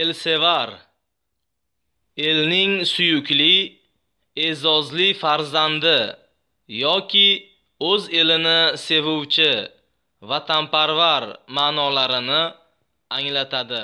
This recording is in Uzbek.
elsevar elning suyukli e'zozli farzandi yoki o'z elini sevuvchi vatanparvar ma'nolarini anglatadi